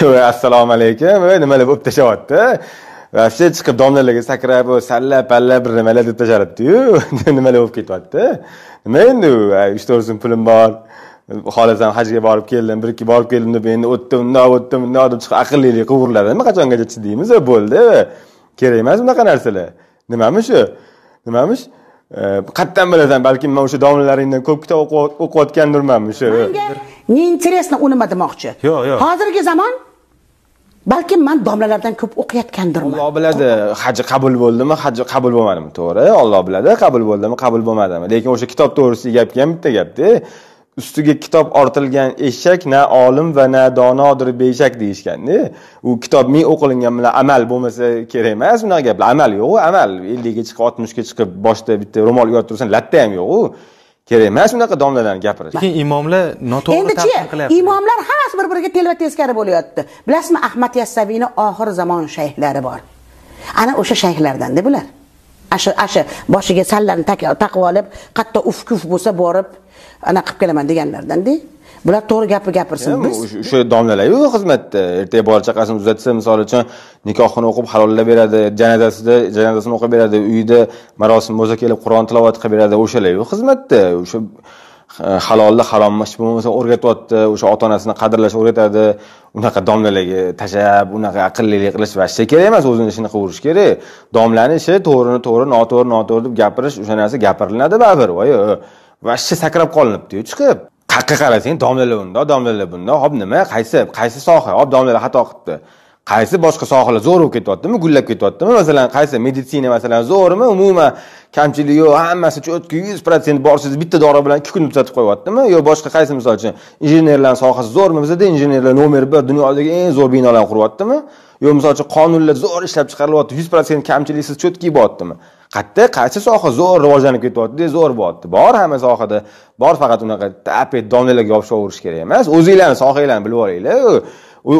assalomu alaykum nimalar bo'lib tashlayapti вообще chiqib domlalarga sakrab salla palla bir nimalar deb tashlayaptiyu nimalar bo'lib ketyapti nima endi u uch to'rt so'm pulim bor xohlasam hajga borib keldim bir ikki borib keldim deb endi o'tdi bundoq o'tdi bundoq deb chiqib aqllilik qilib nima qachongacha chidaymiz bo'ldi kerak emas bunaqa narsalar nimamish u nimamish qayerdan bilasan balki man o'sha domlalaringdan ko'p kitob o'qiyotgandirmanmi o'sha мне интересно u nima demoqchi yo'q yo'q hozirgi zamon balki man domlalardan ko'p o'qiyotgandirman olloh biladi haji qabul bo'ldimi haji qabul bo'lmadimi to'g'ri olloh biladi qabul bo'ldimi qabul bo'lmadimi lekin o'sha kitob to'g'risidagi gapki ham bitta gapda ustiga kitob ortilgan eshak na olim va na donodir beshak deyishganda u kitob ming o'qilingan bilan amal bo'lmasa kerak emas bunaqa gaplar amal yo'q u amal ellikga chiqib oltmishga chiqib boshda bitta ro'mol uyib tursan latta ham yo'q u kerak emas shunaqa domlalarni gapirish lekin imomlar noto'g'ri endichi imomlar hammasi bir biriga telba teskari bo'lyapti bilasizmi ahmad yassaviyni oxir zamon shayxlari bor ana o'sha shayxlardanda bular asha asha boshiga sallarni taqib olib qatta uf kuf bo'lsa borib anaqa qilib kelaman deganlardanda bular to'g'ri gapni gapirsin biz o'sha yo'q xizmatda ertaga bola chaqasini uzatsa misol uchun nikohini o'qib halollab beradi janazasida janazasini o'qib beradi uyida marosim bo'lsa kelib qur'on tilovat qilib beradi yo'q xizmatda o'sha e, halolni haromni hech bo'lmasa o'rgatyapti o'sha ota onasini qadrlash o'rgatadi unaqa domlalarga tashlab unaqa aqllilik qilish va kerak emas o'zini ishini qilaverish kerak domlani ishi to'g'rini to'g'ri noto'g'ri noto'g'ri deb gapirish o'sha narsa gapiriladi baribir voy vashcha sakrab qolinibdiyu chiqib qayerga qarasang domlalar bundoq domlalar bundoq hop nima qaysi qaysi soha hop domlalar xato qilibdi qaysi boshqa sohalar zo'r bo'lib ketyaptimi gullab ketyaptimi masalan qaysi meditsina masalan zo'rmi umuman kamchilik yo'q hammasi четко yuz protsent borsiz bitta dori bilan ikki kunda tuzatib qo'yyaptimi yo boshqa qaysi misol uchun injenerlarni sohasi zo'rmi bizada injenerlar nomer bir dunyodagi eng zo'r binolarni quryaptimi yo misol uchun qonunlar zo'r ishlab chiqarilyapti yuz protsent kamchiliksiz четко bo'lyaptimi qayerda qaysi soha zo'r rivojlanib ketyapti zo'r bo'lyapti bor hamma sohada bor faqat unaqa опять domlalarga yopishaverish kerak emas o'zinglarni sohanglarni bilib olinglar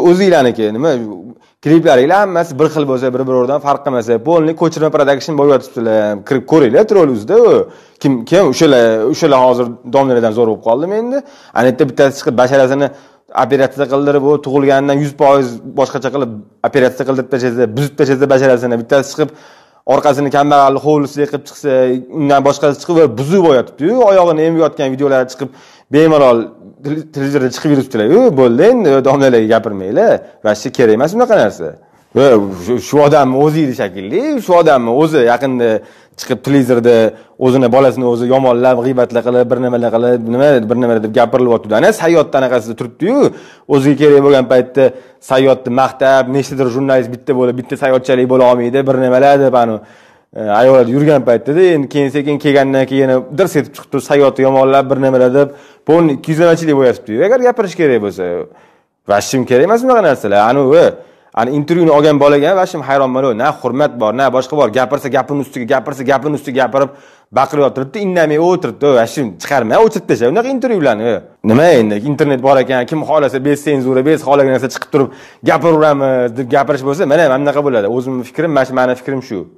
o'zinglarniki nima kliplaringlar hammasi bir xil bo'lsa bir biridan farq qilmasa полный ko'chirma production bo'lib yotibdilar kirib ko'ringlar troluzda kim kim o'shalar o'shalar hozir domlalardan zo'r bo'lib qoldimi endi ana yerda bittasi chiqib basharasini operatsiya qildirib u tug'ilganidan yuz foiz boshqacha qilib operatsiya qildirib tashlasa buzib tashlasa basharasini bittasi chiqib orqasini kambag'al hovlisiga qilib chiqsa undan boshqasi chiqib buzib boyotibdiyu oyog'ini emib yotgan videolari chiqib bemalol televizorda chiqib yuribdilaru bo'ldi endi domlalarga gapirmanglar вообще kerak emas unaqa narsa shu odamni o'zi edi shekilli shu odamni o'zi yaqinda chiqib televizorda o'zini bolasini o'zi yomonlab g'iybatlar qilib bir nimalar qilib nima bir nimalar deb gapirilyaptida ana sayyodni anaqasida turibdiyu o'ziga kerak bo'lgan paytda sayyodni maqtab nechtadir jurnalist bitta bo'lib bitta sayyodchalik bo'la olmaydi bir nimalar deb anavi e, ayollar yurgan paytida endi keyin sekin kelgandan keyin dirs etib chiqib turib sayyodni yomonlab bir nimalar deb polni ikkiyuzlamachilik bo'lyaptiyu agar gapirish kerak bo'lsa vashim kerak emas bunaqa narsalar anavi e, ana intervyuni olgan bolaga vashim hayronman na hurmat bor na boshqa bor gapirsa gapini ustiga gapirsa gapini ustiga gapirib baqirib yotiribdi indamay o'tiribdi vashim chiqarma o'chirib tashla unaqa intervyularni e, nima endi internet bor ekan kim xohlasa bez senzura bez xohlagan narsa chiqib turib gapiraveramiz deb gapirish bo'lsa mana bunaqa bo'ladi o'zimni fikrim mana shu mani fikrim shu